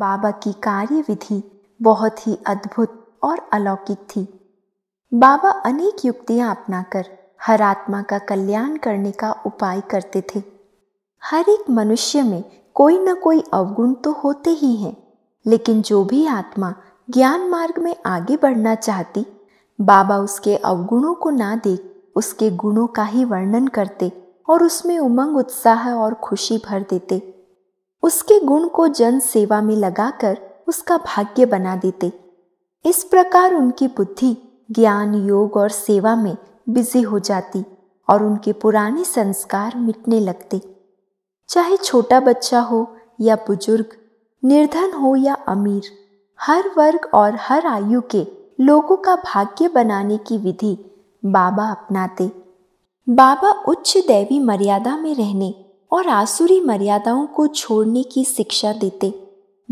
बाबा की कार्य विधि बहुत ही अद्भुत और अलौकिक थी बाबा अनेक युक्तियां अपनाकर हर आत्मा का कल्याण करने का उपाय करते थे हर एक मनुष्य में कोई न कोई अवगुण तो होते ही हैं लेकिन जो भी आत्मा ज्ञान मार्ग में आगे बढ़ना चाहती बाबा उसके अवगुणों को ना देख उसके गुणों का ही वर्णन करते और उसमें उमंग उत्साह और खुशी भर देते उसके गुण को जन सेवा में लगाकर उसका भाग्य बना देते इस प्रकार उनकी बुद्धि ज्ञान योग और सेवा में बिजी हो जाती और उनके पुराने संस्कार मिटने लगते चाहे छोटा बच्चा हो या बुजुर्ग निर्धन हो या अमीर हर वर्ग और हर आयु के लोगों का भाग्य बनाने की विधि बाबा अपनाते बाबा उच्च दैवी मर्यादा में रहने और आसुरी मर्यादाओं को छोड़ने की शिक्षा देते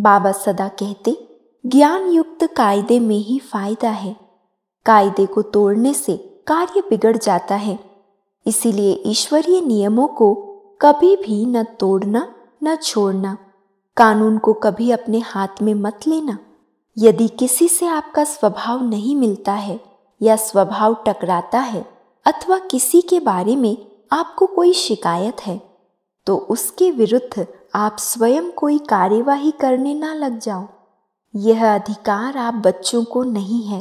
बाबा सदा कहते ज्ञान युक्त कायदे में ही फायदा है कायदे को तोड़ने से कार्य बिगड़ जाता है इसीलिए ईश्वरीय नियमों को कभी भी न तोड़ना न छोड़ना कानून को कभी अपने हाथ में मत लेना यदि किसी से आपका स्वभाव नहीं मिलता है या स्वभाव टकराता है अथवा किसी के बारे में आपको कोई शिकायत है तो उसके विरुद्ध आप स्वयं कोई कार्यवाही करने ना लग जाओ यह अधिकार आप बच्चों को नहीं है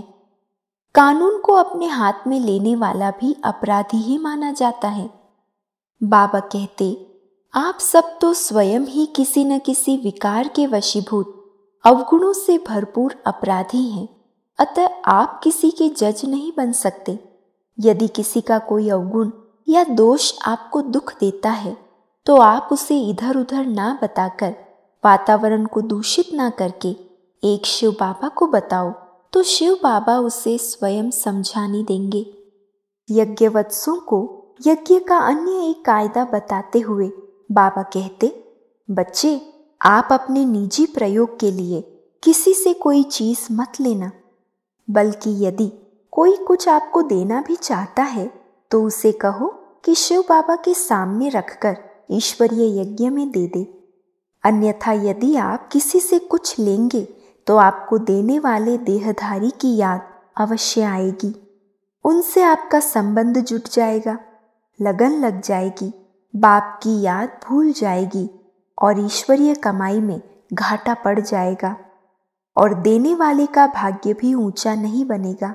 कानून को अपने हाथ में लेने वाला भी अपराधी ही माना जाता है बाबा कहते आप सब तो स्वयं ही किसी न किसी विकार के वशीभूत अवगुणों से भरपूर अपराधी हैं अतः आप किसी के जज नहीं बन सकते यदि किसी का कोई अवगुण या दोष आपको दुख देता है तो आप उसे इधर उधर ना बताकर वातावरण को दूषित ना करके एक शिव बाबा को बताओ तो शिव बाबा उसे स्वयं समझाने देंगे यज्ञवत्सों को यज्ञ का अन्य एक कायदा बताते हुए बाबा कहते बच्चे आप अपने निजी प्रयोग के लिए किसी से कोई चीज़ मत लेना बल्कि यदि कोई कुछ आपको देना भी चाहता है तो उसे कहो कि शिव बाबा के सामने रखकर ईश्वरीय यज्ञ में दे दे अन्यथा यदि आप किसी से कुछ लेंगे तो आपको देने वाले देहधारी की याद अवश्य आएगी उनसे आपका संबंध जुट जाएगा लगन लग जाएगी बाप की याद भूल जाएगी और ईश्वरीय कमाई में घाटा पड़ जाएगा और देने वाले का भाग्य भी ऊंचा नहीं बनेगा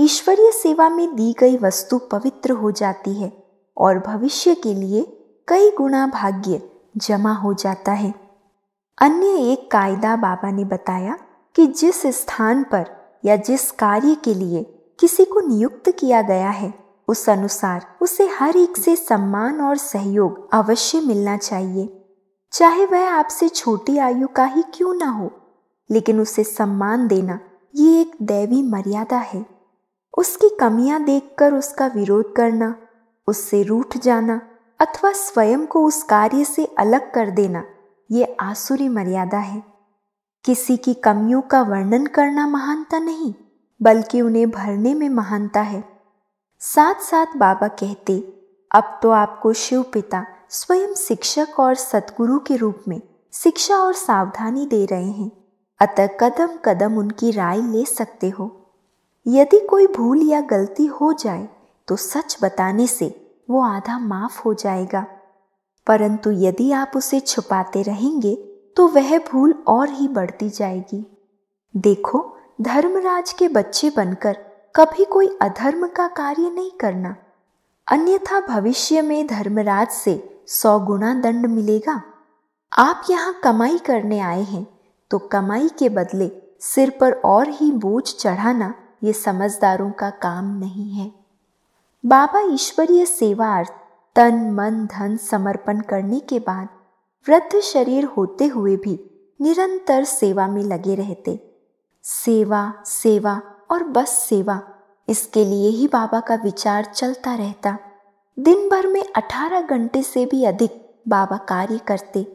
ईश्वरीय सेवा में दी गई वस्तु पवित्र हो जाती है और भविष्य के लिए कई गुणा भाग्य जमा हो जाता है अन्य एक कायदा बाबा ने बताया कि जिस स्थान पर या जिस कार्य के लिए किसी को नियुक्त किया गया है उस अनुसार उसे हर एक से सम्मान और सहयोग अवश्य मिलना चाहिए चाहे वह आपसे छोटी आयु का ही क्यों ना हो लेकिन उसे सम्मान देना ये एक दैवी मर्यादा है उसकी कमियां देखकर उसका विरोध करना उससे रूठ जाना अथवा स्वयं को उस कार्य से अलग कर देना ये आसुरी मर्यादा है किसी की कमियों का वर्णन करना महानता नहीं बल्कि उन्हें भरने में महानता है साथ साथ बाबा कहते अब तो आपको शिव पिता स्वयं शिक्षक और सदगुरु के रूप में शिक्षा और सावधानी दे रहे हैं अतः कदम कदम उनकी राय ले सकते हो यदि कोई भूल या गलती हो जाए तो सच बताने से वो आधा माफ हो जाएगा परंतु यदि आप उसे छुपाते रहेंगे तो वह भूल और ही बढ़ती जाएगी देखो धर्मराज के बच्चे बनकर कभी कोई अधर्म का कार्य नहीं करना अन्यथा भविष्य में धर्मराज से सौ गुणा दंड मिलेगा आप यहाँ कमाई करने आए हैं तो कमाई के बदले सिर पर और ही बोझ चढ़ाना ये समझदारों का काम नहीं है बाबा ईश्वरीय सेवार्थ तन मन धन समर्पण करने के बाद वृद्ध शरीर होते हुए भी निरंतर सेवा में लगे रहते सेवा सेवा और बस सेवा इसके लिए ही बाबा का विचार चलता रहता दिन भर में अठारह घंटे से भी अधिक बाबा कार्य करते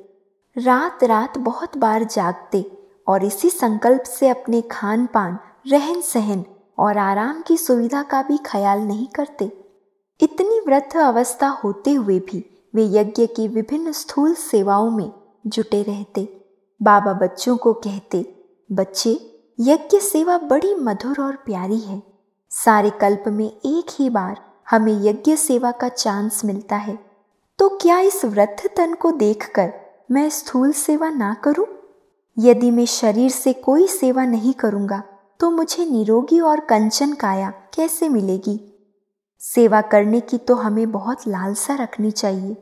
रात रात बहुत बार जागते और इसी संकल्प से अपने खान पान रहन सहन और आराम की सुविधा का भी ख्याल नहीं करते इतनी वृद्ध अवस्था होते हुए भी वे यज्ञ की विभिन्न स्थूल सेवाओं में जुटे रहते बाबा बच्चों को कहते बच्चे यज्ञ सेवा बड़ी मधुर और प्यारी है सारे कल्प में एक ही बार हमें यज्ञ सेवा का चांस मिलता है तो क्या इस वृद्ध तन को देखकर मैं स्थूल सेवा ना करूं? यदि मैं शरीर से कोई सेवा नहीं करूंगा तो मुझे निरोगी और कंचन काया कैसे मिलेगी सेवा करने की तो हमें बहुत लालसा रखनी चाहिए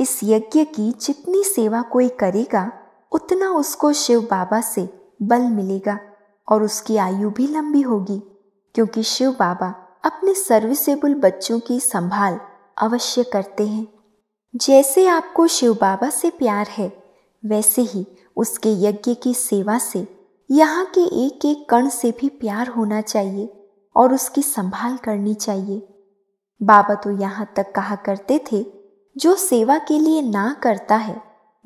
इस यज्ञ की जितनी सेवा कोई करेगा उतना उसको शिव बाबा से बल मिलेगा और उसकी आयु भी लंबी होगी क्योंकि शिव बाबा अपने सर्विसेबल बच्चों की संभाल अवश्य करते हैं जैसे आपको शिव बाबा से प्यार है वैसे ही उसके यज्ञ की सेवा से यहाँ के एक एक कण से भी प्यार होना चाहिए और उसकी संभाल करनी चाहिए बाबा तो यहाँ तक कहा करते थे जो सेवा के लिए ना करता है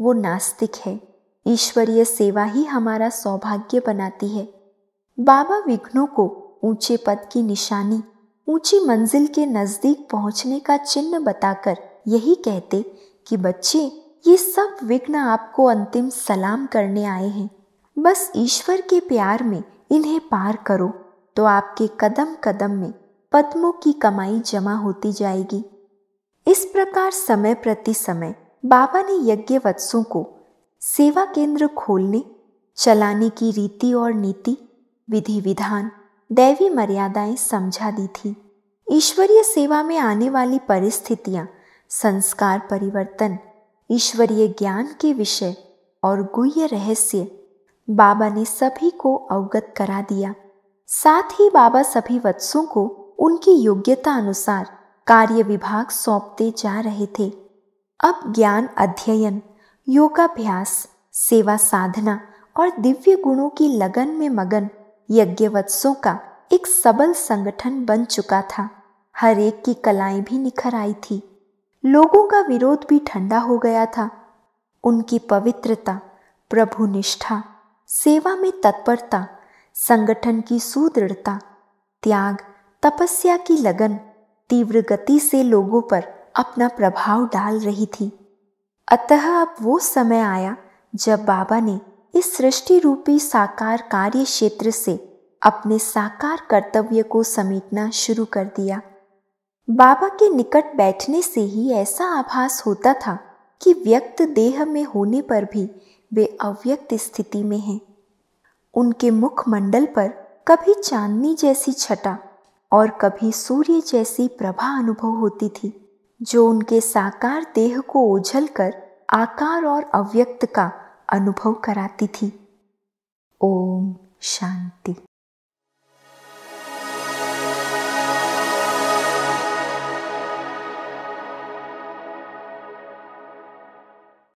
वो नास्तिक है ईश्वरीय सेवा ही हमारा सौभाग्य बनाती है बाबा विघ्नों को ऊंचे पद की निशानी ऊंची मंजिल के नज़दीक पहुंचने का चिन्ह बताकर यही कहते कि बच्चे ये सब विघ्न आपको अंतिम सलाम करने आए हैं बस ईश्वर के प्यार में इन्हें पार करो तो आपके कदम कदम में पद्मों की कमाई जमा होती जाएगी इस प्रकार समय प्रति समय बाबा ने वत्सों को सेवा केंद्र खोलने चलाने की रीति और नीति विधि विधान दैवी मर्यादाएं समझा दी थी ईश्वरीय सेवा में आने वाली परिस्थितियां संस्कार परिवर्तन ईश्वरीय ज्ञान के विषय और गुह्य रहस्य बाबा ने सभी को अवगत करा दिया साथ ही बाबा सभी वत्सों को उनकी योग्यता अनुसार कार्य विभाग सौंपते जा रहे थे अब ज्ञान अध्ययन योगाभ्यास सेवा साधना और दिव्य गुणों की लगन में मगन यज्ञवत्सों का एक सबल संगठन बन चुका था हर एक की कलाएं भी निखर आई थी लोगों का विरोध भी ठंडा हो गया था उनकी पवित्रता प्रभु निष्ठा सेवा में तत्परता संगठन की सुदृढ़ता त्याग तपस्या की लगन तीव्र गति से लोगों पर अपना प्रभाव डाल रही थी अतः अब वो समय आया जब बाबा ने इस सृष्टि रूपी साकार कार्य क्षेत्र से अपने साकार कर्तव्य को समेटना शुरू कर दिया बाबा के निकट बैठने से ही ऐसा आभास होता था कि व्यक्त देह में होने पर भी वे अव्यक्त स्थिति में हैं उनके मुखमंडल पर कभी चांदनी जैसी छटा और कभी सूर्य जैसी प्रभा अनुभव होती थी जो उनके साकार देह को ओझल कर आकार और अव्यक्त का अनुभव कराती थी ओम शांति